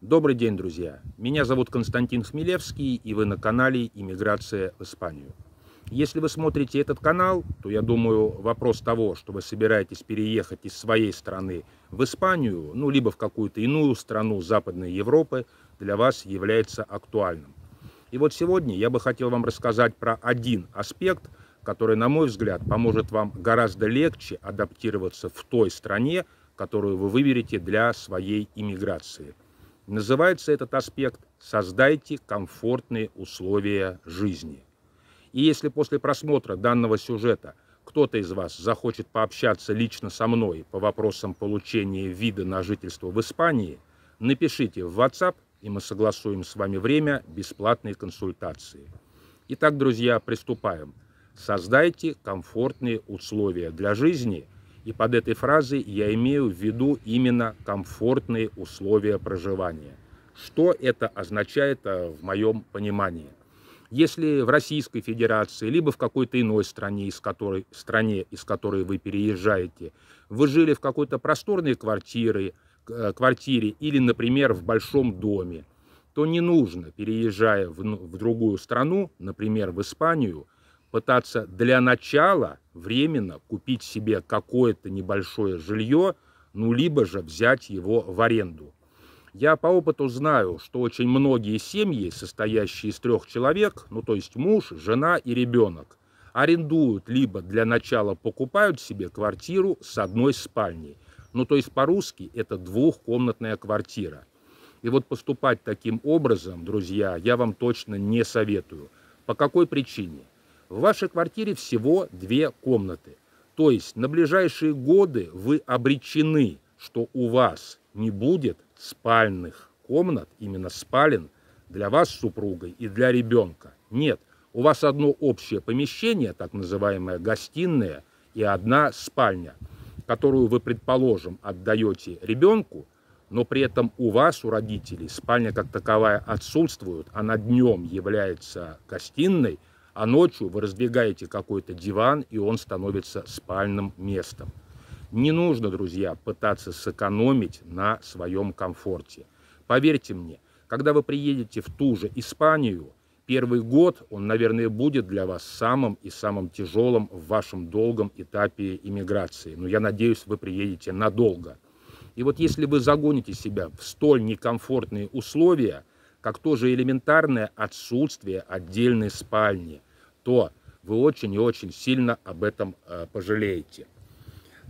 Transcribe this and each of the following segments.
Добрый день, друзья! Меня зовут Константин Хмелевский, и вы на канале «Иммиграция в Испанию». Если вы смотрите этот канал, то, я думаю, вопрос того, что вы собираетесь переехать из своей страны в Испанию, ну, либо в какую-то иную страну Западной Европы, для вас является актуальным. И вот сегодня я бы хотел вам рассказать про один аспект, который, на мой взгляд, поможет вам гораздо легче адаптироваться в той стране, которую вы выберете для своей иммиграции – Называется этот аспект «Создайте комфортные условия жизни». И если после просмотра данного сюжета кто-то из вас захочет пообщаться лично со мной по вопросам получения вида на жительство в Испании, напишите в WhatsApp, и мы согласуем с вами время бесплатной консультации. Итак, друзья, приступаем. Создайте комфортные условия для жизни – и под этой фразой я имею в виду именно комфортные условия проживания. Что это означает э, в моем понимании? Если в Российской Федерации, либо в какой-то иной стране, из которой, стране, из которой вы переезжаете, вы жили в какой-то просторной квартире, э, квартире или, например, в большом доме, то не нужно, переезжая в, ну, в другую страну, например, в Испанию, пытаться для начала временно купить себе какое-то небольшое жилье, ну, либо же взять его в аренду. Я по опыту знаю, что очень многие семьи, состоящие из трех человек, ну, то есть муж, жена и ребенок, арендуют, либо для начала покупают себе квартиру с одной спальней. Ну, то есть по-русски это двухкомнатная квартира. И вот поступать таким образом, друзья, я вам точно не советую. По какой причине? В вашей квартире всего две комнаты. То есть на ближайшие годы вы обречены, что у вас не будет спальных комнат, именно спален, для вас с супругой и для ребенка. Нет, у вас одно общее помещение, так называемая гостиная, и одна спальня, которую вы, предположим, отдаете ребенку, но при этом у вас, у родителей, спальня как таковая отсутствует, она а днем является гостиной, а ночью вы раздвигаете какой-то диван, и он становится спальным местом. Не нужно, друзья, пытаться сэкономить на своем комфорте. Поверьте мне, когда вы приедете в ту же Испанию, первый год, он, наверное, будет для вас самым и самым тяжелым в вашем долгом этапе иммиграции. Но я надеюсь, вы приедете надолго. И вот если вы загоните себя в столь некомфортные условия, как тоже элементарное отсутствие отдельной спальни, то вы очень и очень сильно об этом э, пожалеете.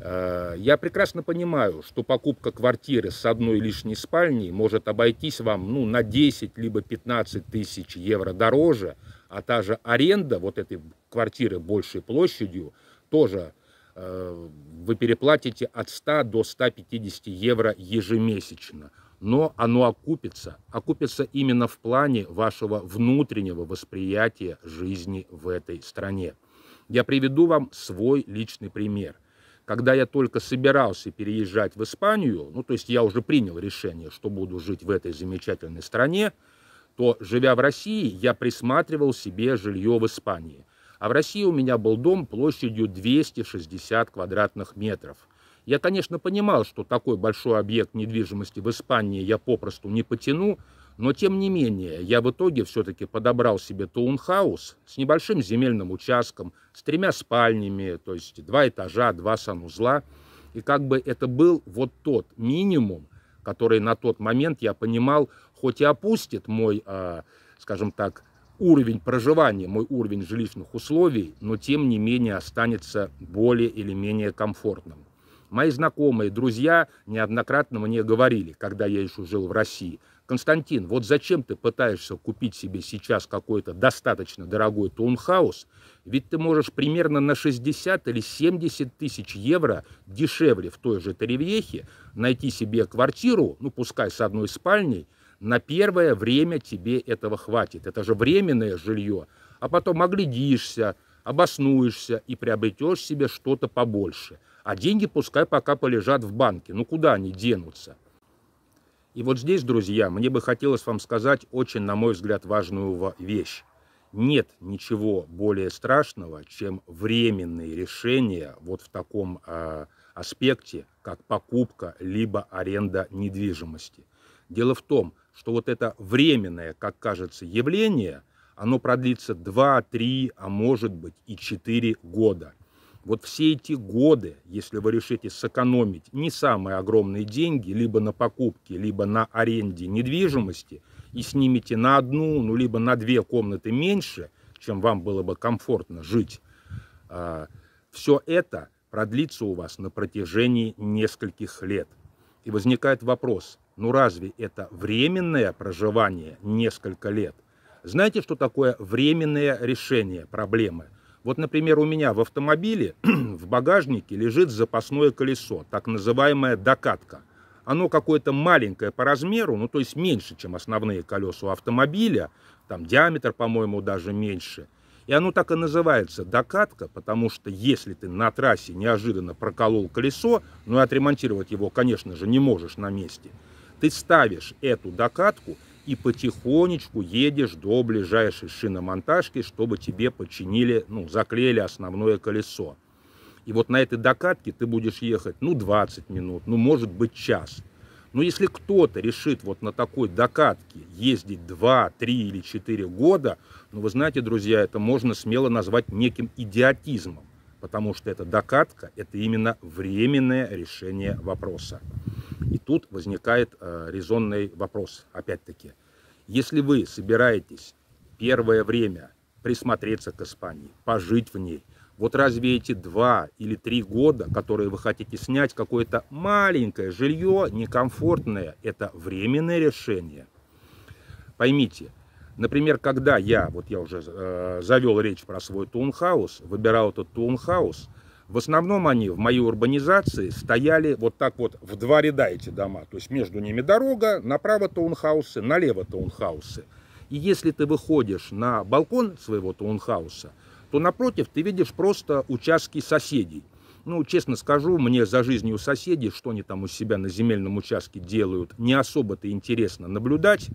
Э, я прекрасно понимаю, что покупка квартиры с одной лишней спальней может обойтись вам ну, на 10 либо 15 тысяч евро дороже, а та же аренда вот этой квартиры большей площадью тоже э, вы переплатите от 100 до 150 евро ежемесячно но оно окупится. Окупится именно в плане вашего внутреннего восприятия жизни в этой стране. Я приведу вам свой личный пример. Когда я только собирался переезжать в Испанию, ну то есть я уже принял решение, что буду жить в этой замечательной стране, то, живя в России, я присматривал себе жилье в Испании. А в России у меня был дом площадью 260 квадратных метров – я, конечно, понимал, что такой большой объект недвижимости в Испании я попросту не потяну, но тем не менее я в итоге все-таки подобрал себе таунхаус с небольшим земельным участком, с тремя спальнями, то есть два этажа, два санузла. И как бы это был вот тот минимум, который на тот момент я понимал, хоть и опустит мой, а, скажем так, уровень проживания, мой уровень жилищных условий, но тем не менее останется более или менее комфортным. Мои знакомые, друзья неоднократно мне говорили, когда я еще жил в России, Константин, вот зачем ты пытаешься купить себе сейчас какой-то достаточно дорогой таунхаус, ведь ты можешь примерно на 60 или 70 тысяч евро дешевле в той же Теревьехе найти себе квартиру, ну пускай с одной спальней, на первое время тебе этого хватит. Это же временное жилье. А потом оглядишься, обоснуешься и приобретешь себе что-то побольше – а деньги пускай пока полежат в банке. Ну куда они денутся? И вот здесь, друзья, мне бы хотелось вам сказать очень, на мой взгляд, важную вещь. Нет ничего более страшного, чем временные решения вот в таком э, аспекте, как покупка либо аренда недвижимости. Дело в том, что вот это временное, как кажется, явление, оно продлится 2, 3, а может быть и 4 года. Вот все эти годы, если вы решите сэкономить не самые огромные деньги, либо на покупке, либо на аренде недвижимости, и снимете на одну, ну, либо на две комнаты меньше, чем вам было бы комфортно жить, а, все это продлится у вас на протяжении нескольких лет. И возникает вопрос, ну разве это временное проживание несколько лет? Знаете, что такое временное решение проблемы – вот, например, у меня в автомобиле в багажнике лежит запасное колесо, так называемая докатка. Оно какое-то маленькое по размеру, ну то есть меньше, чем основные колеса у автомобиля, там диаметр, по-моему, даже меньше. И оно так и называется докатка, потому что если ты на трассе неожиданно проколол колесо, ну и отремонтировать его, конечно же, не можешь на месте, ты ставишь эту докатку – и потихонечку едешь до ближайшей шиномонтажки, чтобы тебе починили, ну, заклеили основное колесо. И вот на этой докатке ты будешь ехать, ну, 20 минут, ну, может быть, час. Но если кто-то решит вот на такой докатке ездить 2, 3 или 4 года, ну, вы знаете, друзья, это можно смело назвать неким идиотизмом, потому что эта докатка – это именно временное решение вопроса. И тут возникает э, резонный вопрос, опять-таки. Если вы собираетесь первое время присмотреться к Испании, пожить в ней, вот разве эти два или три года, которые вы хотите снять, какое-то маленькое жилье, некомфортное, это временное решение? Поймите, например, когда я, вот я уже э, завел речь про свой таунхаус, выбирал этот таунхаус – в основном они в моей урбанизации стояли вот так вот в два ряда эти дома. То есть между ними дорога, направо таунхаусы, налево таунхаусы. И если ты выходишь на балкон своего таунхауса, то напротив ты видишь просто участки соседей. Ну, честно скажу, мне за жизнью соседей, что они там у себя на земельном участке делают, не особо-то интересно наблюдать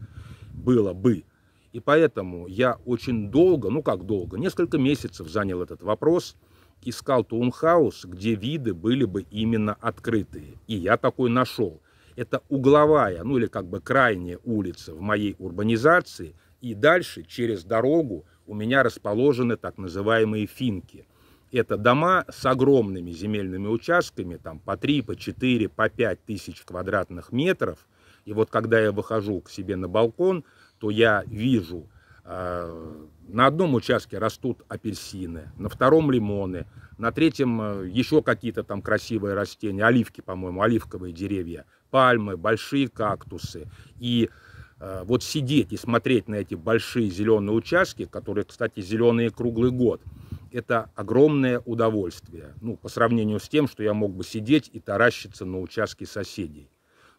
было бы. И поэтому я очень долго, ну как долго, несколько месяцев занял этот вопрос – искал таунхаус, где виды были бы именно открытые. И я такой нашел. Это угловая, ну или как бы крайняя улица в моей урбанизации. И дальше через дорогу у меня расположены так называемые финки. Это дома с огромными земельными участками, там по 3, по 4, по 5 тысяч квадратных метров. И вот когда я выхожу к себе на балкон, то я вижу Э, на одном участке растут апельсины, на втором лимоны, на третьем э, еще какие-то там красивые растения, оливки, по-моему, оливковые деревья, пальмы, большие кактусы. И э, вот сидеть и смотреть на эти большие зеленые участки, которые, кстати, зеленые круглый год, это огромное удовольствие. Ну, по сравнению с тем, что я мог бы сидеть и таращиться на участке соседей.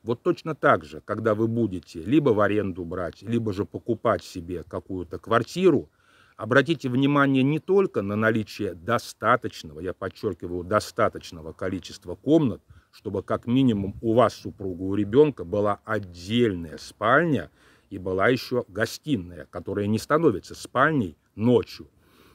Вот точно так же, когда вы будете либо в аренду брать, либо же покупать себе какую-то квартиру, обратите внимание не только на наличие достаточного, я подчеркиваю, достаточного количества комнат, чтобы как минимум у вас, супруга, у ребенка была отдельная спальня и была еще гостиная, которая не становится спальней ночью.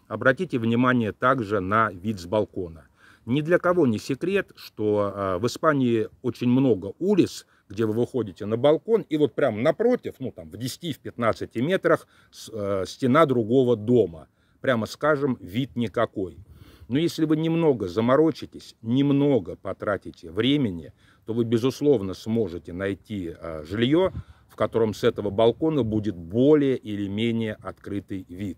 Обратите внимание также на вид с балкона. Ни для кого не секрет, что а, в Испании очень много улиц, где вы выходите на балкон, и вот прямо напротив, ну там в 10-15 метрах э, стена другого дома. Прямо скажем, вид никакой. Но если вы немного заморочитесь, немного потратите времени, то вы, безусловно, сможете найти э, жилье, в котором с этого балкона будет более или менее открытый вид.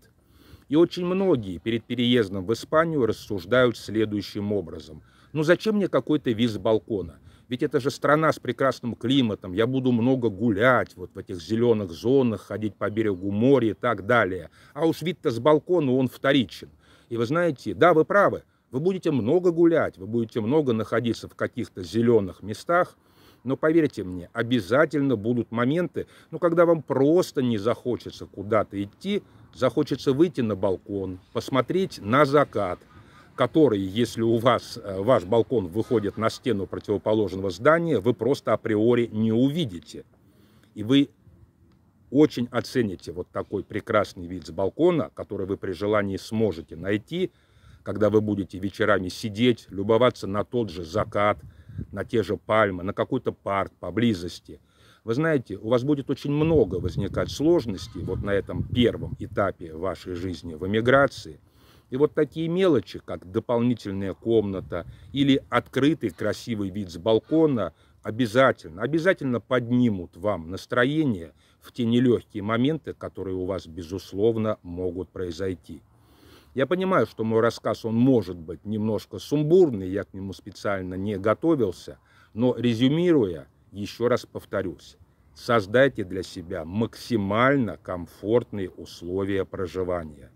И очень многие перед переездом в Испанию рассуждают следующим образом. Ну зачем мне какой-то вид с балкона? Ведь это же страна с прекрасным климатом. Я буду много гулять вот в этих зеленых зонах, ходить по берегу моря и так далее. А уж вид-то с балкона он вторичен. И вы знаете, да, вы правы, вы будете много гулять, вы будете много находиться в каких-то зеленых местах, но поверьте мне, обязательно будут моменты, ну, когда вам просто не захочется куда-то идти, захочется выйти на балкон, посмотреть на закат – которые, если у вас э, ваш балкон выходит на стену противоположного здания, вы просто априори не увидите. И вы очень оцените вот такой прекрасный вид с балкона, который вы при желании сможете найти, когда вы будете вечерами сидеть, любоваться на тот же закат, на те же пальмы, на какой-то парк поблизости. Вы знаете, у вас будет очень много возникать сложностей вот на этом первом этапе вашей жизни в эмиграции – и вот такие мелочи, как дополнительная комната или открытый красивый вид с балкона, обязательно, обязательно поднимут вам настроение в те нелегкие моменты, которые у вас, безусловно, могут произойти. Я понимаю, что мой рассказ, он может быть немножко сумбурный, я к нему специально не готовился, но резюмируя, еще раз повторюсь, создайте для себя максимально комфортные условия проживания.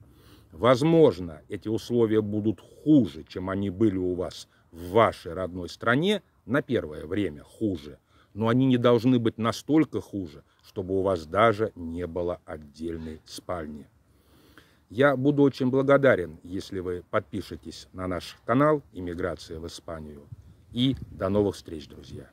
Возможно, эти условия будут хуже, чем они были у вас в вашей родной стране, на первое время хуже, но они не должны быть настолько хуже, чтобы у вас даже не было отдельной спальни. Я буду очень благодарен, если вы подпишетесь на наш канал «Иммиграция в Испанию». И до новых встреч, друзья!